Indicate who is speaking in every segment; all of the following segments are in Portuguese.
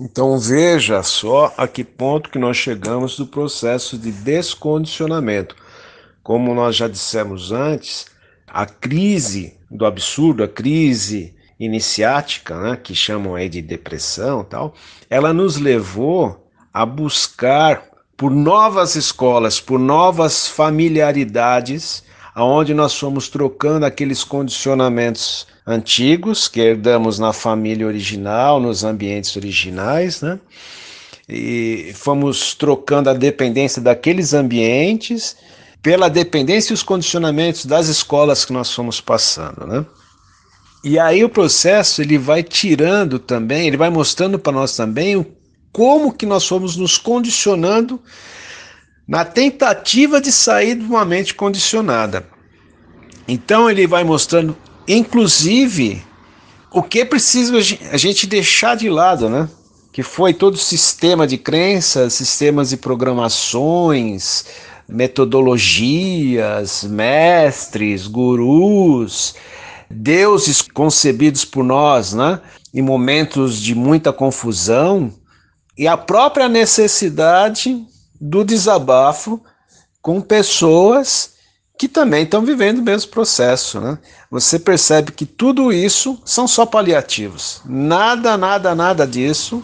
Speaker 1: Então veja só a que ponto que nós chegamos do processo de descondicionamento. Como nós já dissemos antes, a crise do absurdo, a crise iniciática, né, que chamam aí de depressão, tal, ela nos levou a buscar por novas escolas, por novas familiaridades, aonde nós fomos trocando aqueles condicionamentos antigos que herdamos na família original, nos ambientes originais, né? E fomos trocando a dependência daqueles ambientes pela dependência e os condicionamentos das escolas que nós fomos passando, né? E aí o processo ele vai tirando também, ele vai mostrando para nós também como que nós fomos nos condicionando na tentativa de sair de uma mente condicionada. Então ele vai mostrando Inclusive, o que precisa a gente deixar de lado, né? Que foi todo o sistema de crenças, sistemas de programações, metodologias, mestres, gurus, deuses concebidos por nós, né? Em momentos de muita confusão e a própria necessidade do desabafo com pessoas que também estão vivendo o mesmo processo. Né? Você percebe que tudo isso são só paliativos. Nada, nada, nada disso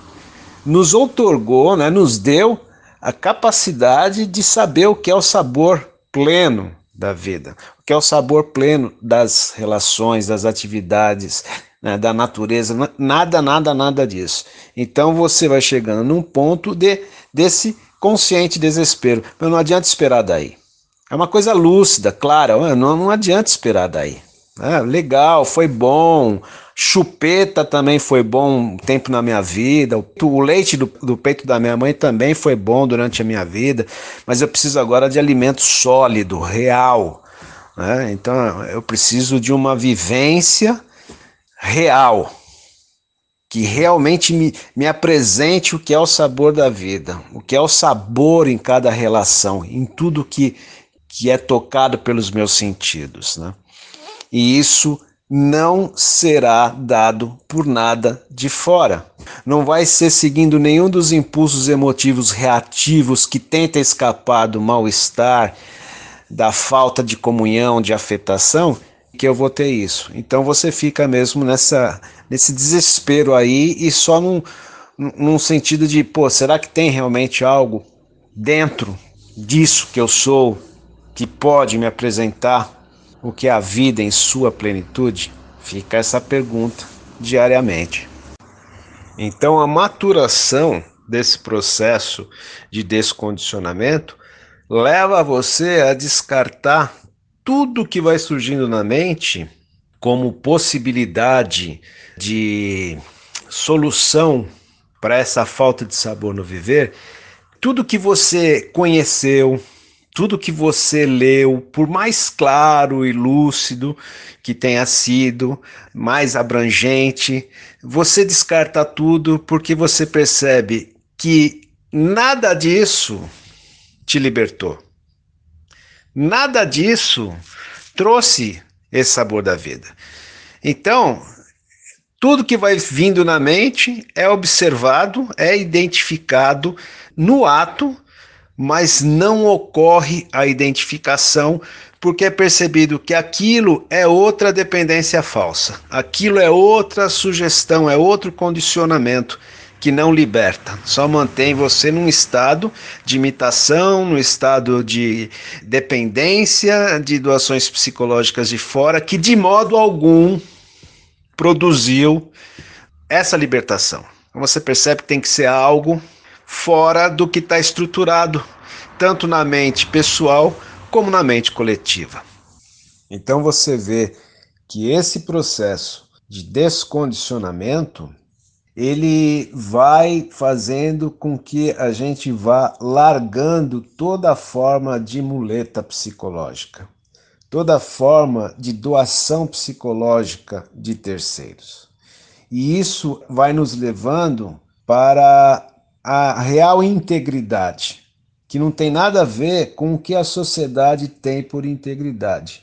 Speaker 1: nos outorgou, né, nos deu a capacidade de saber o que é o sabor pleno da vida, o que é o sabor pleno das relações, das atividades, né, da natureza, nada, nada, nada disso. Então você vai chegando num ponto de desse consciente desespero, mas não adianta esperar daí. É uma coisa lúcida, clara, não, não adianta esperar daí. É, legal, foi bom. Chupeta também foi bom um tempo na minha vida. O leite do, do, peito da minha mãe também foi bom durante a minha vida. Mas eu preciso agora de alimento sólido, real. Né? Então eu preciso de uma vivência real. Que realmente me, me apresente o que é o sabor da vida, o que é o sabor em cada relação, em tudo que que é tocado pelos meus sentidos, né? E isso não será dado por nada de fora. Não vai ser seguindo nenhum dos impulsos emotivos reativos que tenta escapar do mal-estar, da falta de comunhão, de afetação, que eu vou ter isso. Então você fica mesmo nessa nesse desespero aí e só num, num sentido de, pô, será que tem realmente algo dentro disso que eu sou, que pode me apresentar o que é a vida em sua plenitude? Fica essa pergunta diariamente. Então, a maturação desse processo de descondicionamento leva você a descartar tudo que vai surgindo na mente como possibilidade de solução para essa falta de sabor no viver, tudo que você conheceu, tudo que você leu, por mais claro e lúcido que tenha sido, mais abrangente, você descarta tudo porque você percebe que nada disso te libertou. Nada disso trouxe esse sabor da vida. Então, tudo que vai vindo na mente é observado, é identificado no ato mas não ocorre a identificação porque é percebido que aquilo é outra dependência falsa, aquilo é outra sugestão, é outro condicionamento que não liberta, só mantém você num estado de imitação, num estado de dependência de doações psicológicas de fora, que de modo algum produziu essa libertação. Então você percebe que tem que ser algo fora do que está estruturado, tanto na mente pessoal como na mente coletiva. Então você vê que esse processo de descondicionamento ele vai fazendo com que a gente vá largando toda forma de muleta psicológica, toda forma de doação psicológica de terceiros. E isso vai nos levando para a real integridade, que não tem nada a ver com o que a sociedade tem por integridade.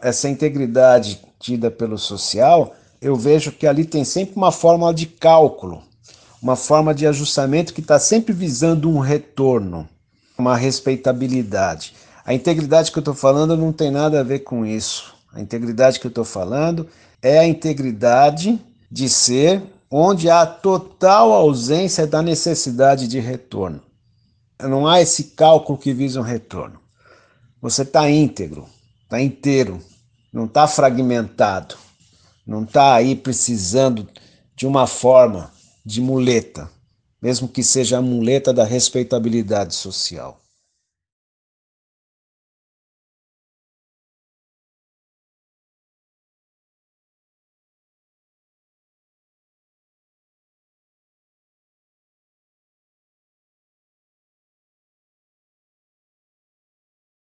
Speaker 1: Essa integridade tida pelo social, eu vejo que ali tem sempre uma forma de cálculo, uma forma de ajustamento que está sempre visando um retorno, uma respeitabilidade. A integridade que eu estou falando não tem nada a ver com isso. A integridade que eu estou falando é a integridade de ser onde há total ausência da necessidade de retorno. Não há esse cálculo que visa um retorno. Você está íntegro, está inteiro, não está fragmentado, não está aí precisando de uma forma de muleta, mesmo que seja a muleta da respeitabilidade social.